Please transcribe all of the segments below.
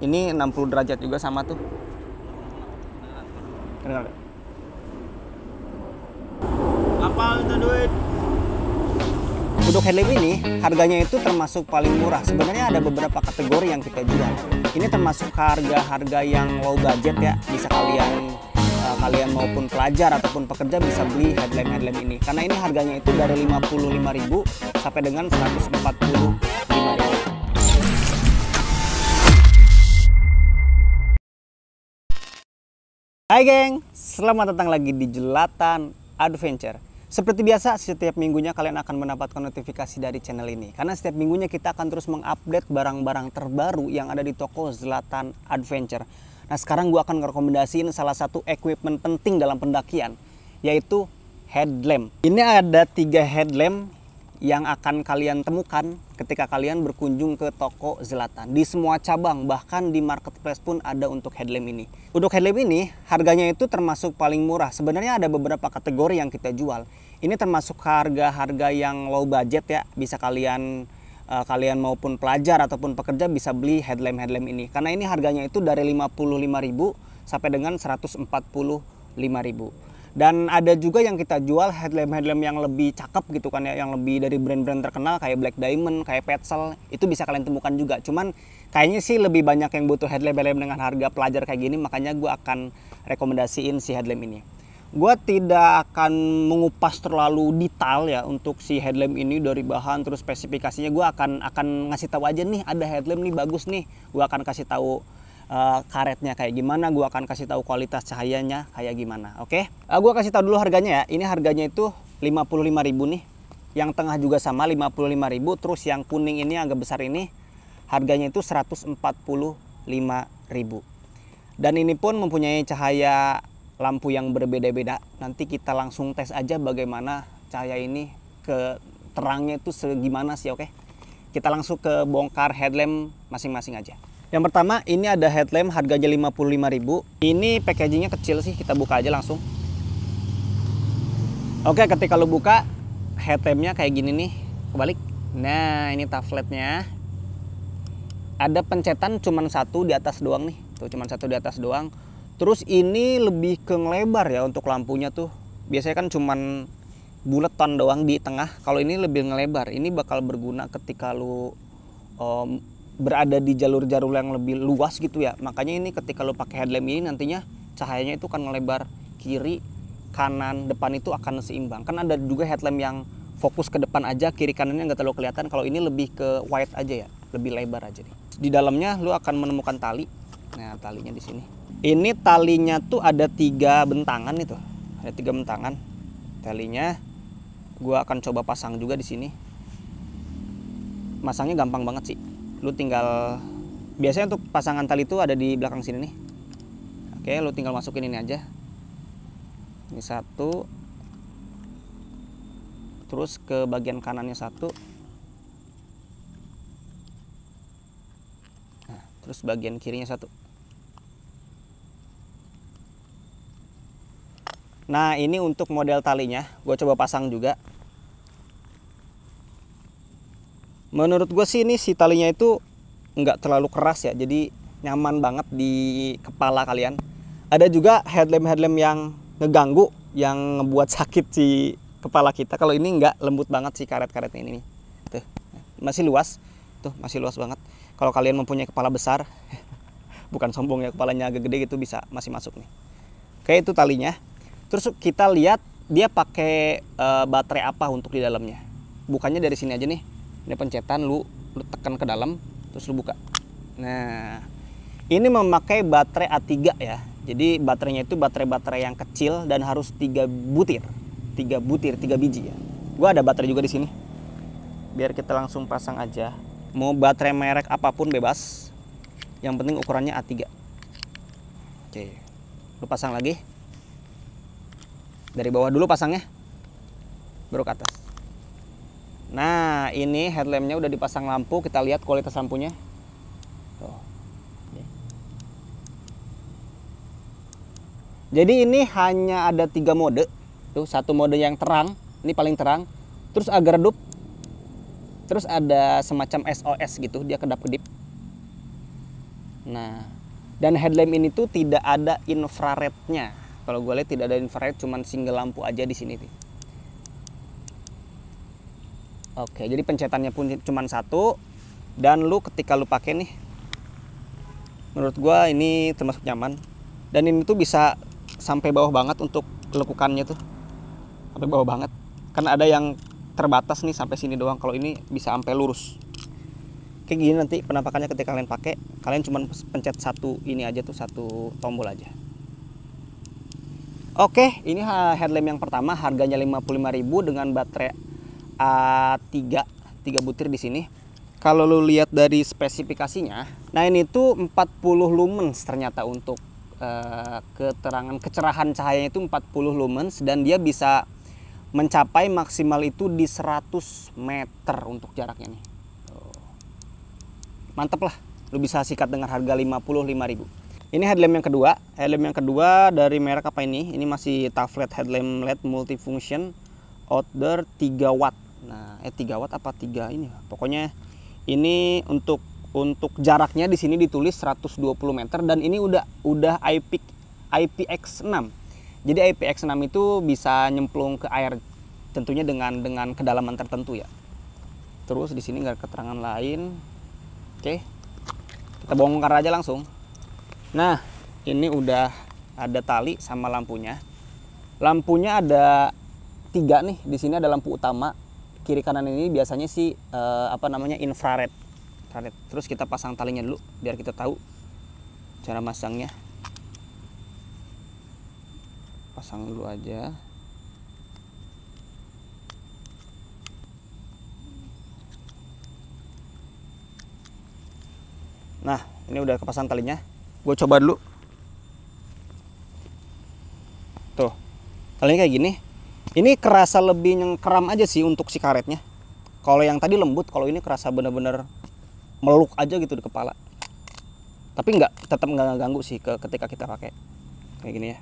Ini 60 derajat juga sama tuh. Kenal Apal tuh duit. Untuk headlamp ini harganya itu termasuk paling murah. Sebenarnya ada beberapa kategori yang kita jual. Ini termasuk harga-harga yang low budget ya. Bisa kalian eh, kalian maupun pelajar ataupun pekerja bisa beli headlamp headlamp ini. Karena ini harganya itu dari 55.000 sampai dengan 140 Hai geng, selamat datang lagi di Jelatan Adventure. Seperti biasa, setiap minggunya kalian akan mendapatkan notifikasi dari channel ini. Karena setiap minggunya kita akan terus mengupdate barang-barang terbaru yang ada di toko Jelatan Adventure. Nah sekarang gue akan merekomendasikan salah satu equipment penting dalam pendakian, yaitu headlamp. Ini ada tiga headlamp yang akan kalian temukan ketika kalian berkunjung ke toko Zlatan. Di semua cabang, bahkan di marketplace pun ada untuk headlamp ini. Untuk headlamp ini, harganya itu termasuk paling murah. Sebenarnya ada beberapa kategori yang kita jual. Ini termasuk harga-harga yang low budget ya, bisa kalian uh, kalian maupun pelajar ataupun pekerja bisa beli headlamp headlamp ini. Karena ini harganya itu dari 55.000 sampai dengan 145.000 dan ada juga yang kita jual headlamp headlamp yang lebih cakep gitu kan ya yang lebih dari brand-brand terkenal kayak Black Diamond kayak Petzl itu bisa kalian temukan juga cuman kayaknya sih lebih banyak yang butuh headlamp headlamp dengan harga pelajar kayak gini makanya gue akan rekomendasiin si headlamp ini gue tidak akan mengupas terlalu detail ya untuk si headlamp ini dari bahan terus spesifikasinya gue akan akan ngasih tahu aja nih ada headlamp nih bagus nih gue akan kasih tahu Eh, karetnya kayak gimana, Gua akan kasih tahu kualitas cahayanya kayak gimana. Oke, okay? uh, eh, gue kasih tahu dulu harganya ya. Ini harganya itu 55.000 nih. Yang tengah juga sama 55.000, terus yang kuning ini agak besar ini harganya itu 145.000. Dan ini pun mempunyai cahaya lampu yang berbeda-beda. Nanti kita langsung tes aja bagaimana cahaya ini ke terangnya itu segimana sih, oke? Okay? Kita langsung ke bongkar headlamp masing-masing aja. Yang pertama ini ada headlamp harganya 55.000. Ini packagingnya kecil sih, kita buka aja langsung. Oke, ketika lo buka headlampnya kayak gini nih, kebalik. Nah, ini tafletnya. Ada pencetan cuman satu di atas doang nih. Tuh cuman satu di atas doang. Terus ini lebih ke ngelebar ya untuk lampunya tuh. Biasanya kan cuman buletan doang di tengah. Kalau ini lebih ngelebar. Ini bakal berguna ketika lu um, berada di jalur-jalur yang lebih luas gitu ya makanya ini ketika lo pakai headlamp ini nantinya cahayanya itu akan melebar kiri kanan depan itu akan seimbang kan ada juga headlamp yang fokus ke depan aja kiri kanannya nggak terlalu kelihatan kalau ini lebih ke wide aja ya lebih lebar aja nih di dalamnya lo akan menemukan tali nah talinya di sini ini talinya tuh ada tiga bentangan itu ada tiga bentangan talinya gua akan coba pasang juga di sini masangnya gampang banget sih lu tinggal biasanya untuk pasangan tali itu ada di belakang sini nih oke lu tinggal masukin ini aja ini satu terus ke bagian kanannya satu nah, terus bagian kirinya satu nah ini untuk model talinya gue coba pasang juga menurut gue sih ini si talinya itu nggak terlalu keras ya jadi nyaman banget di kepala kalian ada juga headlamp headlamp yang ngeganggu yang ngebuat sakit si kepala kita kalau ini nggak lembut banget si karet-karet ini nih tuh masih luas tuh masih luas banget kalau kalian mempunyai kepala besar bukan sombong ya kepalanya agak gede gitu bisa masih masuk nih oke itu talinya terus kita lihat dia pakai uh, baterai apa untuk di dalamnya bukannya dari sini aja nih ada pencetan lu lu tekan ke dalam terus lu buka nah ini memakai baterai A3 ya jadi baterainya itu baterai-baterai yang kecil dan harus tiga butir tiga butir tiga biji ya gua ada baterai juga di sini biar kita langsung pasang aja mau baterai merek apapun bebas yang penting ukurannya A3 oke lu pasang lagi dari bawah dulu pasangnya baru ke atas Nah, ini headlampnya udah dipasang lampu. Kita lihat kualitas lampunya. Jadi ini hanya ada tiga mode. Tuh, satu mode yang terang. Ini paling terang. Terus agak redup. Terus ada semacam SOS gitu. Dia kedap-kedip. Nah, dan headlamp ini tuh tidak ada infrarednya. Kalau gue lihat tidak ada infrared, cuman single lampu aja di sini. Tuh. Oke, jadi pencetannya pun cuma satu dan lu ketika lu pakai nih menurut gua ini termasuk nyaman dan ini tuh bisa sampai bawah banget untuk lekukannya tuh sampai bawah banget Karena ada yang terbatas nih sampai sini doang kalau ini bisa sampai lurus kayak gini nanti penampakannya ketika kalian pakai kalian cuma pencet satu ini aja tuh satu tombol aja oke ini headlamp yang pertama harganya 55.000 dengan baterai A3 3 butir di sini kalau lu lihat dari spesifikasinya nah ini tuh 40 lumens ternyata untuk uh, keterangan kecerahan cahayanya itu 40 lumens dan dia bisa mencapai maksimal itu di 100 meter untuk jaraknya nih mantep lah lu bisa sikat dengan harga 55.000 ini headlamp yang kedua headlamp yang kedua dari merek apa ini ini masih taflet headlamp LED multifunction outdoor 3 watt Nah, eh 3 watt apa 3 ini? Pokoknya ini untuk untuk jaraknya di sini ditulis 120 meter dan ini udah udah IP IPX6. Jadi IPX6 itu bisa nyemplung ke air tentunya dengan dengan kedalaman tertentu ya. Terus di sini nggak keterangan lain. Oke. Kita bongkar aja langsung. Nah, ini udah ada tali sama lampunya. Lampunya ada tiga nih. Di sini ada lampu utama, kiri kanan ini biasanya sih eh, uh, apa namanya infrared infrared terus kita pasang talinya dulu biar kita tahu cara masangnya pasang dulu aja nah ini udah kepasang talinya gue coba dulu tuh talinya kayak gini ini kerasa lebih yang keram aja sih untuk si karetnya kalau yang tadi lembut kalau ini kerasa bener-bener meluk aja gitu di kepala tapi nggak tetap nggak ganggu sih ke ketika kita pakai kayak gini ya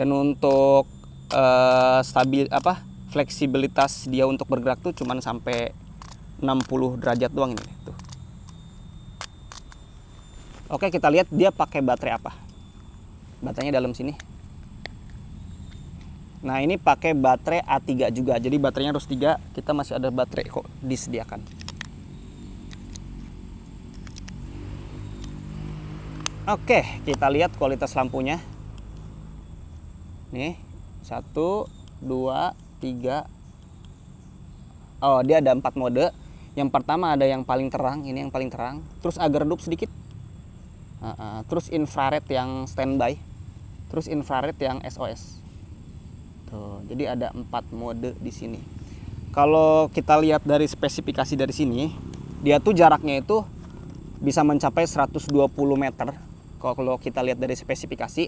dan untuk uh, stabil apa fleksibilitas dia untuk bergerak tuh cuman sampai 60 derajat doang ini tuh oke kita lihat dia pakai baterai apa baterainya dalam sini Nah ini pakai baterai A3 juga, jadi baterainya harus 3, kita masih ada baterai kok disediakan. Oke, kita lihat kualitas lampunya. Nih, satu, dua, tiga. Oh, dia ada empat mode. Yang pertama ada yang paling terang, ini yang paling terang. Terus agak redup sedikit. terus infrared yang standby. Terus infrared yang SOS gitu. jadi ada empat mode di sini. Kalau kita lihat dari spesifikasi dari sini, dia tuh jaraknya itu bisa mencapai 120 meter. Kalau kita lihat dari spesifikasi,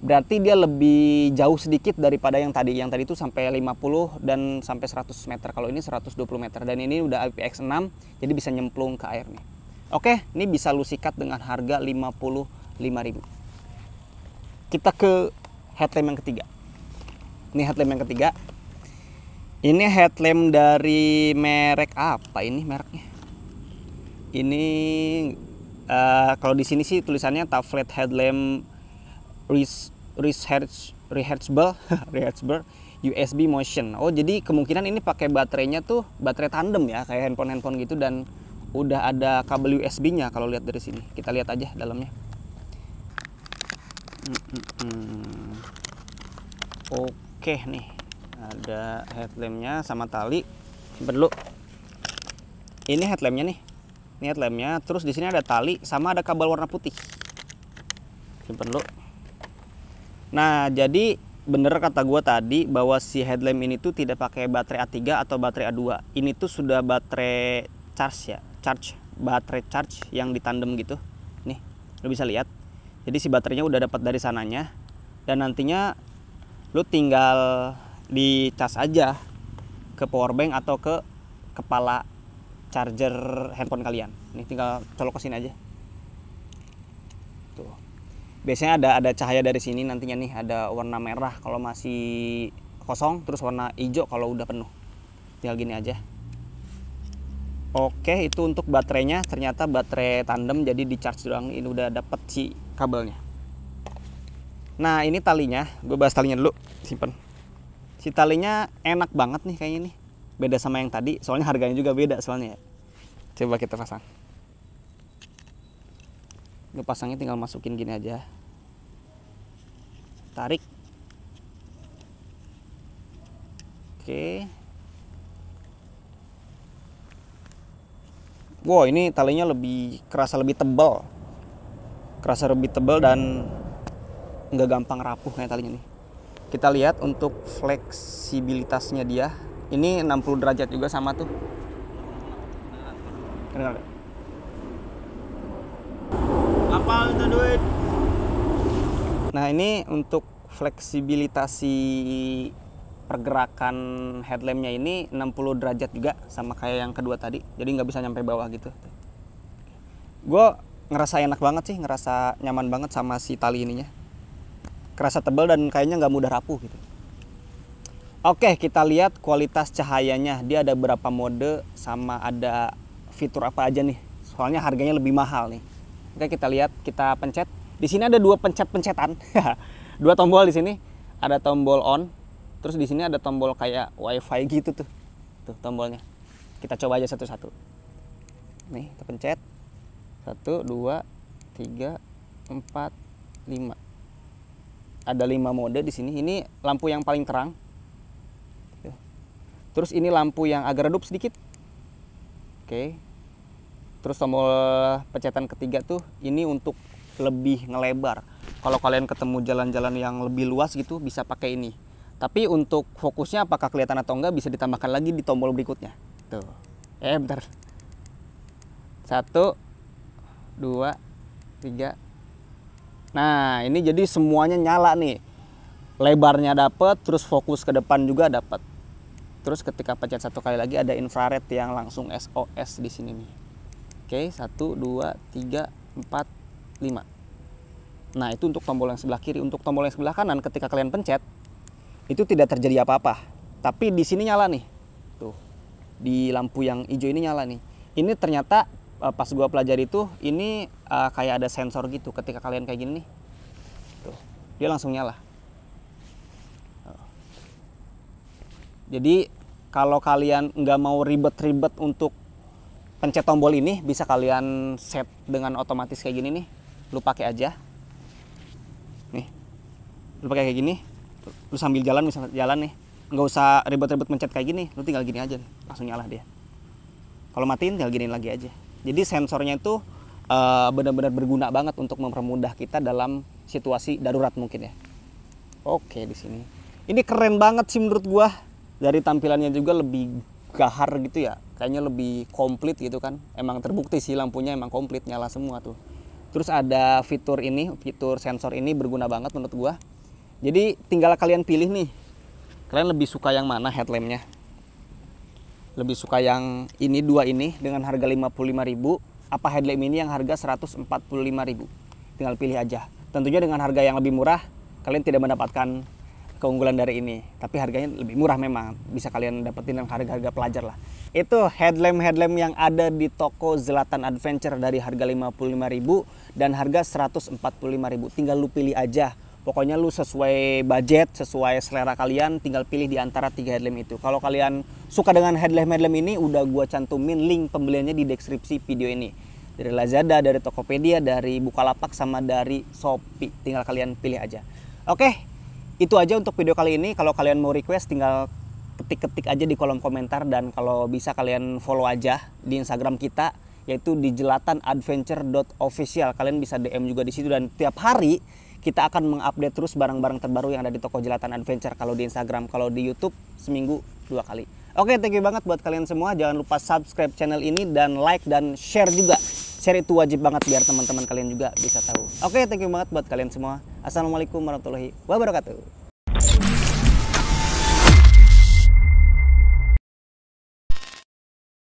berarti dia lebih jauh sedikit daripada yang tadi. Yang tadi itu sampai 50 dan sampai 100 meter. Kalau ini 120 meter dan ini udah IPX6, jadi bisa nyemplung ke air nih. Oke, ini bisa lu sikat dengan harga 55.000. Kita ke headlamp yang ketiga ini headlamp yang ketiga ini headlamp dari merek apa ini mereknya ini uh, kalau di sini sih tulisannya Taflet headlamp rechargeable, rechargeable USB motion. Oh, jadi kemungkinan ini pakai baterainya tuh baterai tandem ya, kayak handphone-handphone gitu dan udah ada kabel USB-nya kalau lihat dari sini. Kita lihat aja dalamnya. Hmm, hmm, hmm. Oke. Oke nih ada headlampnya sama tali simpen dulu ini headlampnya nih ini headlampnya terus di sini ada tali sama ada kabel warna putih simpen dulu nah jadi bener kata gue tadi bahwa si headlamp ini tuh tidak pakai baterai A3 atau baterai A2 ini tuh sudah baterai charge ya charge baterai charge yang ditandem gitu nih lo bisa lihat jadi si baterainya udah dapat dari sananya dan nantinya lu tinggal di cas aja ke power bank atau ke kepala charger handphone kalian ini tinggal colok ke sini aja tuh biasanya ada ada cahaya dari sini nantinya nih ada warna merah kalau masih kosong terus warna hijau kalau udah penuh tinggal gini aja oke itu untuk baterainya ternyata baterai tandem jadi di charge doang ini udah dapet si kabelnya Nah ini talinya, gue bahas talinya dulu, simpen. Si talinya enak banget nih kayaknya nih. Beda sama yang tadi, soalnya harganya juga beda soalnya Coba kita pasang. Gue pasangnya tinggal masukin gini aja. Tarik. Oke. Wow ini talinya lebih kerasa lebih tebal. Kerasa lebih tebal dan nggak gampang rapuh kayak talinya nih kita lihat untuk fleksibilitasnya dia ini 60 derajat juga sama tuh kenal apal tuh duit nah ini untuk fleksibilitasi pergerakan headlampnya ini 60 derajat juga sama kayak yang kedua tadi jadi nggak bisa nyampe bawah gitu gue ngerasa enak banget sih ngerasa nyaman banget sama si tali ininya kerasa tebal dan kayaknya nggak mudah rapuh gitu. Oke, kita lihat kualitas cahayanya. Dia ada berapa mode sama ada fitur apa aja nih. Soalnya harganya lebih mahal nih. Oke, kita lihat, kita pencet. Di sini ada dua pencet-pencetan. dua tombol di sini. Ada tombol on, terus di sini ada tombol kayak wifi gitu tuh. Tuh tombolnya. Kita coba aja satu-satu. Nih, kita pencet. Satu, dua, tiga, empat, lima ada lima mode di sini. Ini lampu yang paling terang. Terus ini lampu yang agak redup sedikit. Oke. Terus tombol pencetan ketiga tuh ini untuk lebih ngelebar. Kalau kalian ketemu jalan-jalan yang lebih luas gitu bisa pakai ini. Tapi untuk fokusnya apakah kelihatan atau enggak bisa ditambahkan lagi di tombol berikutnya. Tuh. Eh bentar. Satu, dua, tiga, Nah, ini jadi semuanya nyala nih. Lebarnya dapat, terus fokus ke depan juga dapat. Terus ketika pencet satu kali lagi ada infrared yang langsung SOS di sini nih. Oke, 1 2 3 4 5. Nah, itu untuk tombol yang sebelah kiri, untuk tombol yang sebelah kanan ketika kalian pencet itu tidak terjadi apa-apa. Tapi di sini nyala nih. Tuh. Di lampu yang hijau ini nyala nih. Ini ternyata Eh, pas gua pelajari itu ini uh, kayak ada sensor gitu ketika kalian kayak gini nih tuh dia langsung nyala jadi kalau kalian nggak mau ribet-ribet untuk pencet tombol ini bisa kalian set dengan otomatis kayak gini nih lu pakai aja nih lu pakai kayak gini lu sambil jalan misalnya jalan nih nggak usah ribet-ribet mencet kayak gini lu tinggal gini aja langsung nyala dia kalau matiin tinggal giniin lagi aja jadi sensornya itu uh, eh, benar-benar berguna banget untuk mempermudah kita dalam situasi darurat mungkin ya. Oke di sini. Ini keren banget sih menurut gua. Dari tampilannya juga lebih gahar gitu ya. Kayaknya lebih komplit gitu kan. Emang terbukti sih lampunya emang komplit nyala semua tuh. Terus ada fitur ini, fitur sensor ini berguna banget menurut gua. Jadi tinggal kalian pilih nih. Kalian lebih suka yang mana headlampnya? lebih suka yang ini dua ini dengan harga 55.000 apa headlamp ini yang harga 145.000 tinggal pilih aja tentunya dengan harga yang lebih murah kalian tidak mendapatkan keunggulan dari ini tapi harganya lebih murah memang bisa kalian dapetin dengan harga-harga pelajar lah itu headlamp headlamp yang ada di toko Zelatan Adventure dari harga 55.000 dan harga 145.000 tinggal lu pilih aja pokoknya lu sesuai budget sesuai selera kalian tinggal pilih di antara tiga headlamp itu kalau kalian suka dengan headlamp headlamp ini udah gua cantumin link pembeliannya di deskripsi video ini dari Lazada dari Tokopedia dari Bukalapak sama dari Shopee tinggal kalian pilih aja oke itu aja untuk video kali ini kalau kalian mau request tinggal ketik-ketik aja di kolom komentar dan kalau bisa kalian follow aja di Instagram kita yaitu di jelatanadventure.official. Kalian bisa DM juga di situ dan tiap hari kita akan mengupdate terus barang-barang terbaru yang ada di toko Jelatan Adventure kalau di Instagram, kalau di YouTube seminggu dua kali. Oke, thank you banget buat kalian semua. Jangan lupa subscribe channel ini dan like dan share juga. Share itu wajib banget biar teman-teman kalian juga bisa tahu. Oke, thank you banget buat kalian semua. Assalamualaikum warahmatullahi wabarakatuh.